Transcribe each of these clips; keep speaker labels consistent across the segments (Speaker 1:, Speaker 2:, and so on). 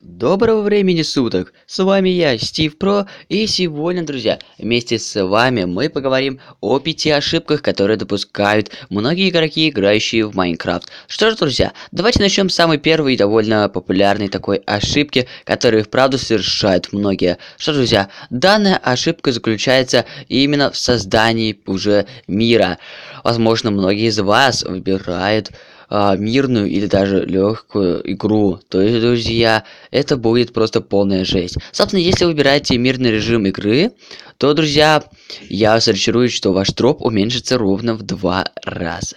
Speaker 1: Доброго времени суток! С вами я, Стив Про, и сегодня, друзья, вместе с вами мы поговорим о пяти ошибках, которые допускают многие игроки, играющие в Майнкрафт. Что ж, друзья, давайте начнем с самой первой и довольно популярной такой ошибки, которую, вправду, совершают многие. Что ж, друзья, данная ошибка заключается именно в создании уже мира. Возможно, многие из вас выбирают а, мирную или даже легкую игру. То есть, друзья, это будет просто полная жесть. Собственно, если выбираете мирный режим игры, то, друзья, я вас что ваш троп уменьшится ровно в два раза.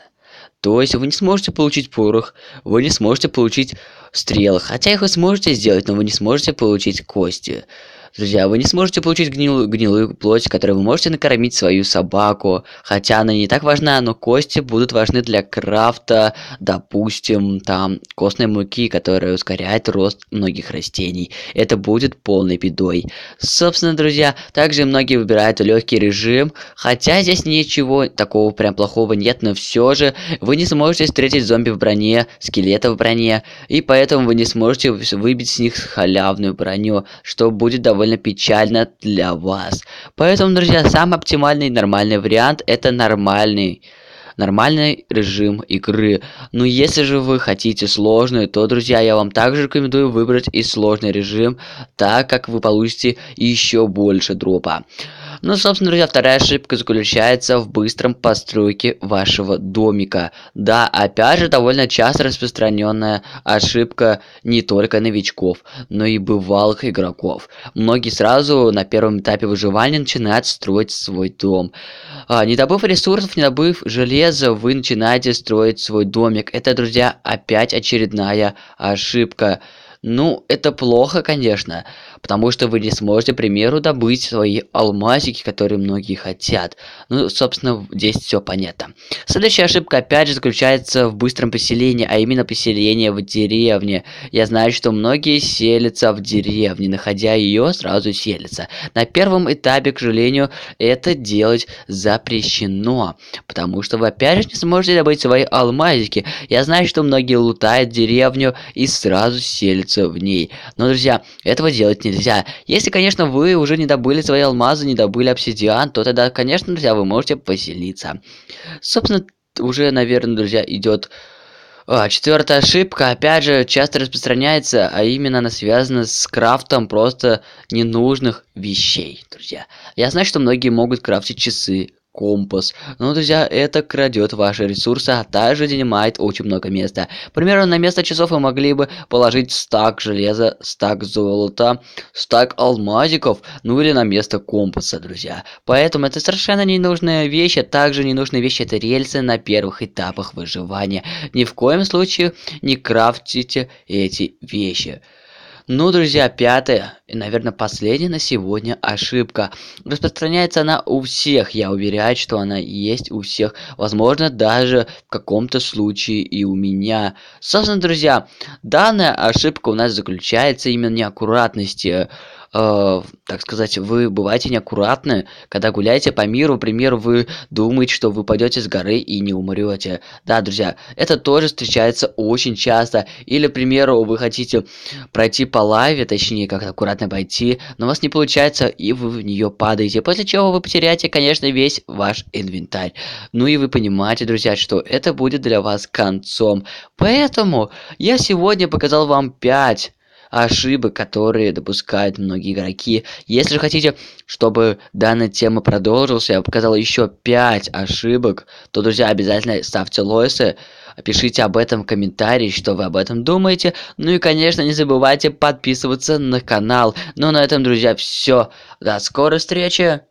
Speaker 1: То есть вы не сможете получить порох, вы не сможете получить стрелы. Хотя их вы сможете сделать, но вы не сможете получить кости. Друзья, вы не сможете получить гнилую, гнилую плоть, которой вы можете накормить свою собаку. Хотя она не так важна, но кости будут важны для крафта, допустим, там, костной муки, которая ускоряет рост многих растений. Это будет полной бедой. Собственно, друзья, также многие выбирают легкий режим, хотя здесь ничего такого прям плохого нет, но все же вы не сможете встретить зомби в броне, скелета в броне, и поэтому вы не сможете выбить с них халявную броню, что будет довольно довольно печально для вас. Поэтому, друзья, самый оптимальный нормальный вариант это нормальный нормальный режим игры. Но ну, если же вы хотите сложную, то, друзья, я вам также рекомендую выбрать и сложный режим, так как вы получите еще больше дропа. Ну, собственно, друзья, вторая ошибка заключается в быстром постройке вашего домика. Да, опять же, довольно часто распространенная ошибка не только новичков, но и бывалых игроков. Многие сразу на первом этапе выживания начинают строить свой дом. А, не добыв ресурсов, не добыв железа, вы начинаете строить свой домик. Это, друзья, опять очередная ошибка ну это плохо конечно потому что вы не сможете к примеру добыть свои алмазики которые многие хотят ну собственно здесь все понятно следующая ошибка опять же заключается в быстром поселении а именно поселение в деревне я знаю что многие селятся в деревне находя ее сразу селятся на первом этапе к сожалению это делать запрещено потому что вы опять же не сможете добыть свои алмазики я знаю что многие лутают деревню и сразу селятся находятся в ней. Но, друзья, этого делать нельзя. Если, конечно, вы уже не добыли свои алмазы, не добыли обсидиан, то тогда, конечно, друзья, вы можете поселиться. Собственно, уже, наверное, друзья, идет... А, четвертая ошибка, опять же, часто распространяется, а именно она связана с крафтом просто ненужных вещей, друзья. Я знаю, что многие могут крафтить часы, компас. Но, ну, друзья, это крадет ваши ресурсы, а также занимает очень много места. Примерно на место часов вы могли бы положить стак железа, стак золота, стак алмазиков, ну или на место компаса, друзья. Поэтому это совершенно ненужная вещь, а также ненужные вещи это рельсы на первых этапах выживания. Ни в коем случае не крафтите эти вещи. Ну, друзья, пятая и, наверное, последняя на сегодня ошибка. Распространяется она у всех, я уверяю, что она есть у всех. Возможно, даже в каком-то случае и у меня. Собственно, друзья, данная ошибка у нас заключается именно в неаккуратности. Э, так сказать, вы бываете неаккуратны, когда гуляете по миру, например, вы думаете, что вы пойдете с горы и не умрете. Да, друзья, это тоже встречается очень часто. Или, к примеру, вы хотите пройти по лаве, точнее, как то аккуратно пойти, но у вас не получается, и вы в нее падаете, после чего вы потеряете, конечно, весь ваш инвентарь. Ну и вы понимаете, друзья, что это будет для вас концом. Поэтому я сегодня показал вам 5 ошибок, которые допускают многие игроки. Если же хотите, чтобы данная тема продолжилась, я показал еще 5 ошибок, то, друзья, обязательно ставьте лойсы, пишите об этом в комментарии, что вы об этом думаете. Ну и, конечно, не забывайте подписываться на канал. Ну, а на этом, друзья, все. До скорой встречи!